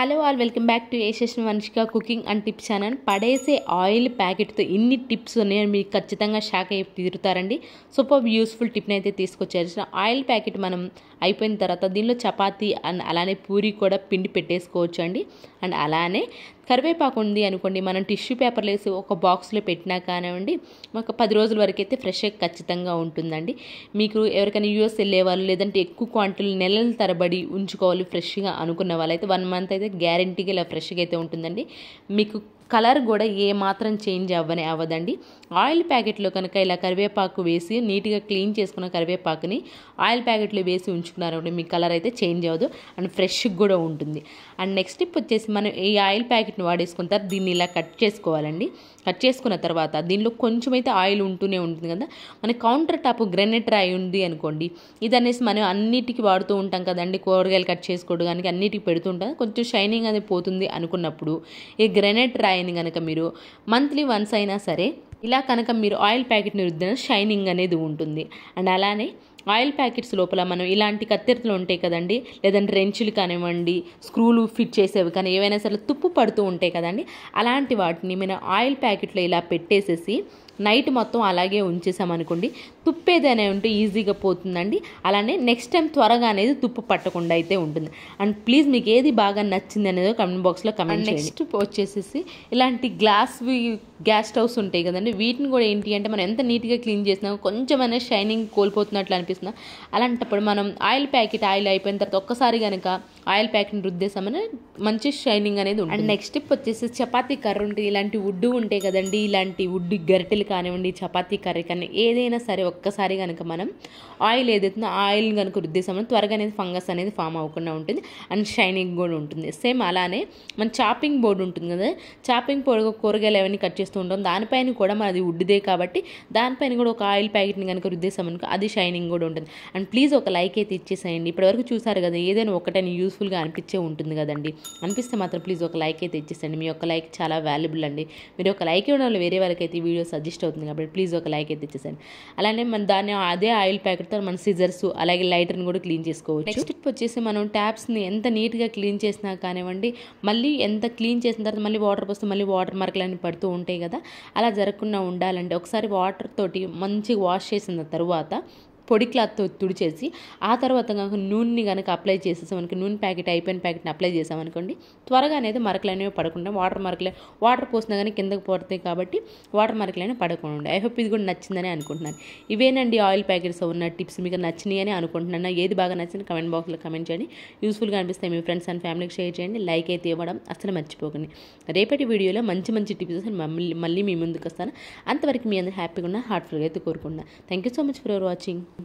hello all welcome back to ఏషేషన్ మనిషిగా cooking and tips channel పడేసే ఆయిల్ ప్యాకెట్తో ఇన్ని టిప్స్ ఉన్నాయని మీరు ఖచ్చితంగా షాక్ అయి తీరుతారండి సూపర్ యూస్ఫుల్ టిప్ని అయితే తీసుకొచ్చారు ఆయిల్ ప్యాకెట్ మనం అయిపోయిన తర్వాత దీనిలో చపాతీ అండ్ అలానే పూరి కూడా పిండి పెట్టేసుకోవచ్చు అండి అండ్ అలానే కరివేపాకు ఉంది అనుకోండి మనం టిష్యూ పేపర్లు వేసి ఒక బాక్స్లో పెట్టినా కానివ్వండి ఒక పది రోజుల వరకు అయితే ఫ్రెష్గా ఖచ్చితంగా ఉంటుందండి మీకు ఎవరికైనా యూఎస్ వెళ్ళేవాళ్ళు లేదంటే ఎక్కువ క్వాంటిటీలు నెలల తరబడి ఉంచుకోవాలి ఫ్రెష్గా అనుకున్న అయితే వన్ మంత్ అయితే గ్యారంటీగా ఇలా ఫ్రెష్గా అయితే ఉంటుందండి మీకు కలర్ కూడా ఏ మాత్రం చేంజ్ అవ్వనే అవ్వదండి ఆయిల్ ప్యాకెట్లో కనుక ఇలా కరివేపాకు వేసి నీట్గా క్లీన్ చేసుకున్న కరివేపాకుని ఆయిల్ ప్యాకెట్లో వేసి ఉంచుకున్నారంటే మీ కలర్ అయితే చేంజ్ అవ్వదు అండ్ ఫ్రెష్గా కూడా ఉంటుంది అండ్ నెక్స్ట్ ఇప్పుడు వచ్చేసి మనం ఈ ఆయిల్ ప్యాకెట్ని వాడేసుకున్న తర్వాత దీన్ని ఇలా కట్ చేసుకోవాలండి కట్ చేసుకున్న తర్వాత దీనిలో కొంచెం అయితే ఆయిల్ ఉంటూనే ఉంటుంది కదా మన కౌంటర్ టాప్ గ్రెనెట్ రాయి ఉంది అనుకోండి ఇది అనేసి మనం అన్నిటికీ వాడుతూ ఉంటాం కదండి కూరగాయలు కట్ చేసుకోవడానికి అన్నిటికీ పెడుతూ ఉంటాం కొంచెం షైనింగ్ అనేది పోతుంది అనుకున్నప్పుడు ఈ గ్రెనెట్ రాయి ఆయిల్ని కనుక మీరు మంత్లీ వన్స్ అయినా సరే ఇలా కనుక మీరు ఆయిల్ ప్యాకెట్ని రుద్దిన షైనింగ్ అనేది ఉంటుంది అండ్ అలానే ఆయిల్ ప్యాకెట్స్ లోపల మనం ఇలాంటి కత్తెరతలు ఉంటాయి కదండి లేదంటే రెంచులు కానివ్వండి స్క్రూలు ఫిట్ చేసేవి కానీ ఏవైనా సరే తుప్పు పడుతూ ఉంటాయి కదండి అలాంటి వాటిని మనం ఆయిల్ ప్యాకెట్లో ఇలా పెట్టేసేసి నైట్ మొత్తం అలాగే ఉంచేసామనుకోండి తుప్పు ఏదైనా ఉంటే ఈజీగా పోతుందండి అలానే నెక్స్ట్ టైం త్వరగా అనేది తుప్పు పట్టకుండా అయితే ఉంటుంది అండ్ ప్లీజ్ మీకు ఏది బాగా నచ్చింది అనేది కమెంట్ బాక్స్లో కమెంట్ నెక్స్ట్ వచ్చేసేసి ఇలాంటి గ్లాస్ గ్యాస్ స్టవ్స్ ఉంటాయి కదండి వీటిని కూడా ఏంటి అంటే మనం ఎంత నీట్గా క్లీన్ చేసినా కొంచెం షైనింగ్ కోల్పోతున్నట్లు అనిపిస్తుంది చూపిస్తున్నా అలాంటప్పుడు మనం ఆయిల్ ప్యాకెట్ ఆయిల్ అయిపోయిన తర్వాత ఒక్కసారి కనుక ఆయిల్ ప్యాకెట్ని రుద్దేసామని మంచి షైనింగ్ అనేది ఉంటుంది అండ్ నెక్స్ట్ స్టెప్ వచ్చేసి చపాతీ కర్ర ఉంటుంది ఇలాంటి వుడ్ ఉంటాయి కదండి ఇలాంటి వుడ్ గరిటెలు కానివ్వండి చపాతీ కర్రీ కానీ ఏదైనా సరే ఒక్కసారి కనుక మనం ఆయిల్ ఏదైతుందో ఆయిల్ కనుక రుద్దేసామని త్వరగా అనేది ఫంగస్ అనేది ఫామ్ అవ్వకుండా ఉంటుంది అండ్ షైనింగ్ కూడా ఉంటుంది సేమ్ అలానే మన చాపింగ్ బోర్డు ఉంటుంది కదా చాపింగ్ బోర్డు కూరగాయలు అవన్నీ కట్ చేస్తూ ఉంటాం దానిపైన కూడా మనది వుడ్దే కాబట్టి దానిపైన కూడా ఒక ఆయిల్ ప్యాకెట్ని కనుక రుద్దేసామనుకో అది షైనింగ్ కూడా కూడా ఉంటుంది అండ్ ప్లీజ్ ఒక లైక్ అయితే ఇచ్చేసేయండి ఇప్పటివరకు చూసారు కదా ఏదైనా ఒకటైనా యూస్ఫుల్గా అనిపించే ఉంటుంది కదండి అనిపిస్తే మాత్రం ప్లీజ్ ఒక లైక్ అయితే ఇచ్చేసేయండి మీ యొక్క లైక్ చాలా వాల్యుబుల్ అండి మీరు ఒక లైక్ ఇవ్వడం వల్ల వేరే వాళ్ళకి అయితే వీడియో సజెస్ట్ అవుతుంది కాబట్టి ప్లీజ్ ఒక లైక్ అయితే ఇచ్చేసేయండి అలానే మన దాన్ని అదే ఆయిల్ ప్యాకెట్తో మన సిజర్స్ అలాగే లైటర్ని కూడా క్లీన్ చేసుకోవచ్చు నెక్స్ట్ వచ్చేసి మనం ట్యాప్స్ని ఎంత నీట్గా క్లీన్ చేసినా కానివ్వండి మళ్ళీ ఎంత క్లీన్ చేసిన తర్వాత మళ్ళీ వాటర్ పోస్తే మళ్ళీ వాటర్ మార్కులు పడుతూ ఉంటాయి కదా అలా జరగకుండా ఉండాలంటే ఒకసారి వాటర్ తోటి మంచిగా వాష్ చేసిన తర్వాత పొడి క్లాత్తో తుడిచేసి ఆ తర్వాత కనుక నూనెని కనుక అప్లై చేసేసామనుకో నూనె ప్యాకెట్ అయిపోయిన ప్యాకెట్ని అప్లై చేసామనుకోండి త్వరగా అనేది మరకలు అనేవి పడకుండా వాటర్ మరకలే వాటర్ పోసినా కానీ కిందకు పడతాయి కాబట్టి వాటర్ మరకలు అనేవి పడకుండా ఐ హోప్ ఇది కూడా నచ్చిందని అనుకుంటున్నాను ఇవేనండి ఆయిల్ ప్యాకెట్స్ ఉన్న టిప్స్ మీకు నచ్చినాయి అని అనుకుంటున్నాను ఏది బాగా నచ్చింది కమెంట్ బాక్స్లో కమెంట్ చేయండి యూస్ఫుల్గా అనిపిస్తే మీ ఫ్రెండ్స్ అండ్ ఫ్యామిలీకి షేర్ చేయండి లైక్ అయితే ఇవ్వడం అసలు మర్చిపోకండి రేపటి వీడియోలో మంచి మంచి టిప్స్ మళ్ళీ మళ్ళీ మీ ముందుకు వస్తాను అంతవరకు మీ అందరూ హ్యాపీగా ఉన్న హార్ట్ఫుల్గా అయితే కోరుకుంటున్నాను thank you so much for watching